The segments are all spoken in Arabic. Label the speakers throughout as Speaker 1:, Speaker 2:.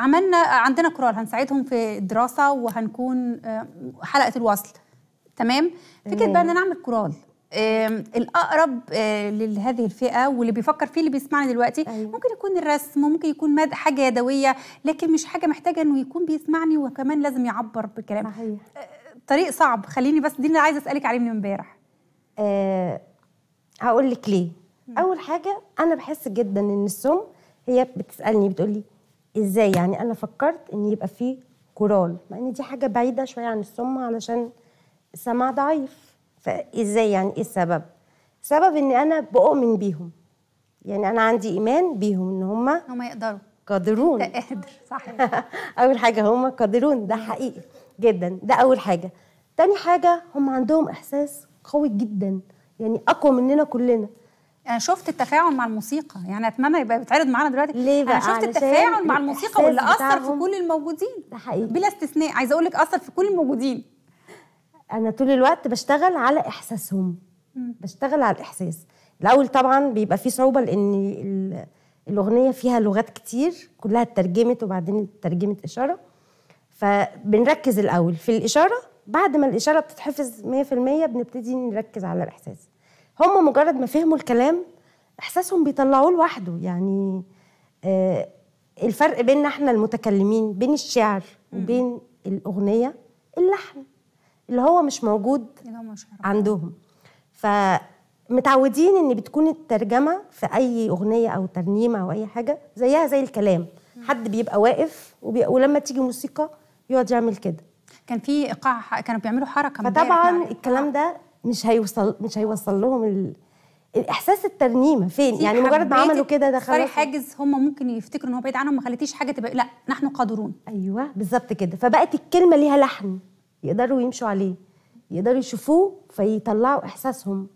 Speaker 1: عملنا عندنا كورال هنساعدهم في الدراسه وهنكون آه، حلقه الوصل تمام فكره بقى ان نعمل كورال الاقرب آه، لهذه الفئه واللي بيفكر فيه اللي بيسمعنا دلوقتي أيوة. ممكن يكون الرسم ممكن يكون حاجه يدويه لكن مش حاجه محتاجه انه يكون بيسمعني وكمان لازم يعبر بالكلام صحيح. آه، طريق صعب خليني بس دي اللي عايزه اسالك عليه من امبارح
Speaker 2: أه هقول لك ليه اول حاجه انا بحس جدا ان السم هي بتسالني بتقول لي ازاي يعني انا فكرت ان يبقى فيه كورال مع ان دي حاجه بعيده شويه عن السم علشان السمع ضعيف فازاي يعني ايه السبب سبب ان انا بؤمن بيهم يعني انا عندي ايمان بيهم ان هم هم يقدروا قادرون قادر صح اول حاجه هم قادرون ده حقيقي جدا ده اول حاجه
Speaker 1: تاني حاجه هم عندهم احساس قوي جدا يعني اقوى مننا كلنا انا آه، شفت التفاعل مع الموسيقى يعني اتمنى يبقى بيتعرض معانا دلوقتي ليه بقى؟ انا شفت التفاعل مع الموسيقى واللي اثر في كل الموجودين ده حقيقي بلا استثناء عايزه اقول لك اثر في كل الموجودين
Speaker 2: انا طول الوقت بشتغل على احساسهم بشتغل على الاحساس الاول طبعا بيبقى فيه صعوبه لان الاغنيه فيها لغات كتير كلها اترجمت وبعدين اترجمت اشاره فبنركز الاول في الاشاره بعد ما الاشاره بتتحفظ 100% بنبتدي نركز على الاحساس هم مجرد ما فهموا الكلام احساسهم بيطلعوه لوحده يعني آه، الفرق بيننا احنا المتكلمين بين الشعر وبين الاغنيه اللحن اللي هو مش موجود عندهم فمتعودين ان بتكون الترجمه في اي اغنيه او ترنيمه او اي حاجه زيها زي الكلام حد بيبقى واقف وبي... ولما تيجي موسيقى يقعد يعمل كده كان
Speaker 1: في ايقاع كانوا بيعملوا حركه فطبعا يعني.
Speaker 2: الكلام ده مش هيوصل مش هيوصل لهم ال... الاحساس الترنيمه فين يعني مجرد ما عملوا كده ده خلاص
Speaker 1: حاجز هم ممكن يفتكروا ان هو بعيد عنهم ما خليتيش حاجه تبقى لا نحن قادرون ايوه بالظبط كده فبقت الكلمه ليها لحن يقدروا يمشوا عليه
Speaker 2: يقدروا يشوفوه فيطلعوا احساسهم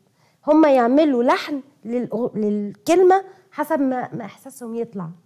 Speaker 2: هم يعملوا لحن للأغ... للكلمه حسب ما, ما احساسهم يطلع